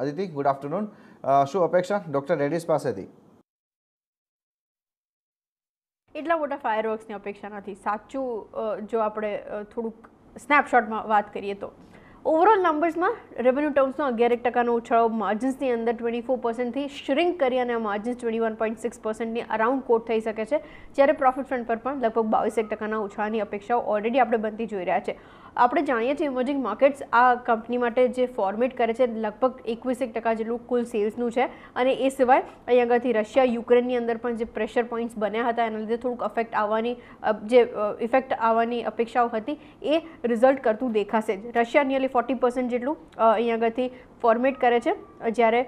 Aditi good afternoon શું અપેક્ષા doctor Reddy's પાસેથી એટલા મોટા ફાયર વર્ક્સની અપેક્ષા નથી સાચું જો આપણે થોડુંક સ્નેપશોટમાં વાત કરીએ તો ઓવરઓલ નંબર્સમાં રેવન્યુ ટર્મ્સનો અગિયાર એક ટકાનો ઉછાળો માર્જિન્સની અંદર ટ્વેન્ટી ફોર પર્સન્ટથી શ્રિંક કરી અને margins twenty one point six પર્સન્ટની અરાઉન્ડ કોટ થઈ શકે છે જ્યારે પ્રોફિટ ફ્રન્ટ પર પણ લગભગ બાવીસ એક ટકાના ઉછાળાની અપેક્ષાઓ ઓલરેડી આપણે બનતી જોઈ રહ્યા છે આપણે જાણીએ છીએ ઇમોજિક માર્કેટ્સ આ કંપની માટે જે ફોર્મેટ કરે છે લગભગ 21.1% જેટલું કુલ સેલ્સ નું છે અને એ સિવાય અયા ગતી રશિયા યુક્રેન ની અંદર પણ જે પ્રેશર પોઈન્ટ્સ બન્યા હતા એના લીધે થોડુંક अफेक्ट આવવાની જે ઇફેક્ટ આવવાની અપેક્ષાઓ હતી એ રિઝલ્ટ કરતું દેખાશે રશિયા ની અલી 40% જેટલું અયા ગતી ફોર્મેટ કરે છે જ્યારે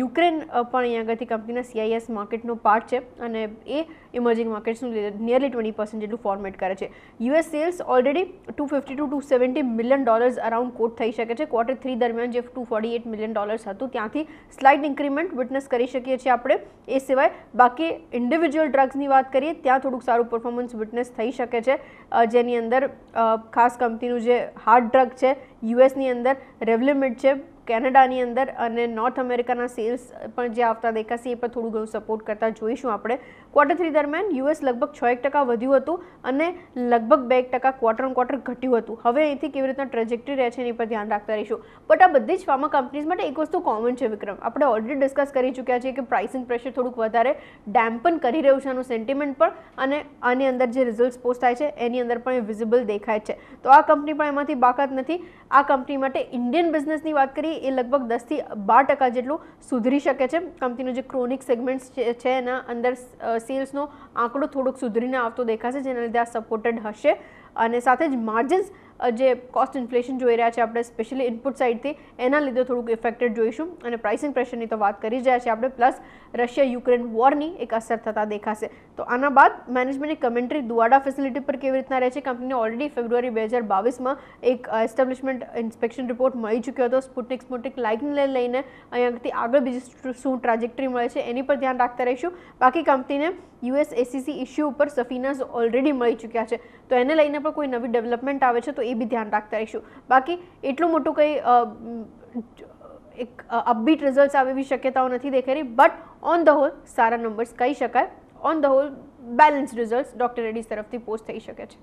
યુક્રેન પણ અહીં આગળથી કંપનીના સીઆઈએસ માર્કેટનો પાર્ટ છે અને એ ઇમર્જિંગ માર્કેટ્સનું નિયરલી ટ્વેન્ટી પર્સન્ટ જેટલું ફોર્મેટ કરે છે US sales already two fifty to two seventy million dollars around quote થઈ શકે છે ક્વાર્ટર થ્રી દરમિયાન જે two forty eight million dollars હતું ત્યાંથી સ્લાઇડ ઇન્ક્રીમેન્ટ વિટનેસ કરી શકીએ છીએ આપણે એ સિવાય બાકી ઇન્ડિવિજ્યુઅલ ડ્રગ્સની વાત કરીએ ત્યાં થોડુંક સારું પરફોર્મન્સ વિટનેસ થઈ શકે છે જેની અંદર ખાસ કંપનીનું જે હાર્ડ ડ્રગ છે યુએસની અંદર રેવલિમિડ છે કેનેડા ની અંદર અને નોર્થ અમેરિકા ના સેલ્સ પણ જે આફતા دیکھا છે એ પર થોડું ગવ સપોર્ટ કરતા જોઈશું આપણે ક્વાટર 3 દરમિયાન યુએસ લગભગ 6.1% વધ્યું હતું અને લગભગ 2% ક્વાર્ટર ઓન ક્વાર્ટર ઘટ્યું હતું હવે અહીંથી કેવી રીતે ટ્રેજેક્ટરી રહે છે એની પર ધ્યાન રાખતા રહીશું પણ આ બધી જ વામ કંપનીઝ માટે એક વસ્તુ કોમન છે વિક્રમ આપણે ઓર્ડર ડિસ્કસ કરી ચૂક્યા છે કે પ્રાઇસ ઇન પ્રેસર થોડું વધારે ડેમ્પન કરી રહ્યું છે આનું સેન્ટિમેન્ટ પર અને આની અંદર જે રિઝલ્ટ પોસ્ટ થાય છે એની અંદર પણ વિઝિબલ દેખાય છે તો આ કંપની પર એમાંથી બાકાત નથી આ કંપની માટે ઇન્ડિયન બિઝનેસની વાત કરીએ એ લગભગ 10 થી 12% જેટલો સુધરી શકે છે કંપનીનો જે ક્રોનિક સેગમેન્ટ્સ છે ને અંદર સેલ્સનો આંકડો થોડુક સુધરીને આવતો દેખા છે ચેનલે ધ આ સપોર્ટેડ હશે અને સાથે જ માર્જિનસ અજે કોસ્ટ ઇન્ફ્લેશન જોઈ રહ્યા છે આપણે સ્પેશિયલી ઇનપુટ સાઇડ થી એનાલિસિસ થોડું ઇફેક્ટેડ જોઈશું અને પ્રાઇસિંગ પ્રેશર ની તો વાત કરી જ છે આપણે પ્લસ રશિયા યુક્રેન વોર ની એક અસર થતા દેખાશે તો આના બાદ મેનેજમેન્ટ ની કમેન્ટરી દુઆડા ફેસિલિટી પર કેવી રીતના રહે છે કંપનીને ઓલરેડી ફેબ્રુઆરી 2022 માં એક ઇસ્ટાબ્લિશમેન્ટ ઇન્સ્પેક્શન રિપોર્ટ મળી ચુક્યો હતો સ્પુટનિક્સ મોટેક લાઇગન લે લઈને આગળ બીજું શું ટ્રાજેક્ટરી મળે છે એની પર ધ્યાન રાખતા રહીશું બાકી કંપનીને US ACC इशू ऊपर सफिनास ऑलरेडी મળી ચુક્યા છે તો એને લાઈન પર કોઈ નવી ડેવલપમેન્ટ આવે છે તો એ બી ધ્યાન રાખતા રહીશું બાકી એટલું મોટું કોઈ એક અપબીટ રિઝલ્ટસ આવેની શક્યતાઓ નથી દેખાઈ રહી બટ ઓન ધ હોલ સારા નંબર્સ કઈ શકાય on the whole balanced results doctor Reddy's તરફથી પોસ્ટ થઈ શકે છે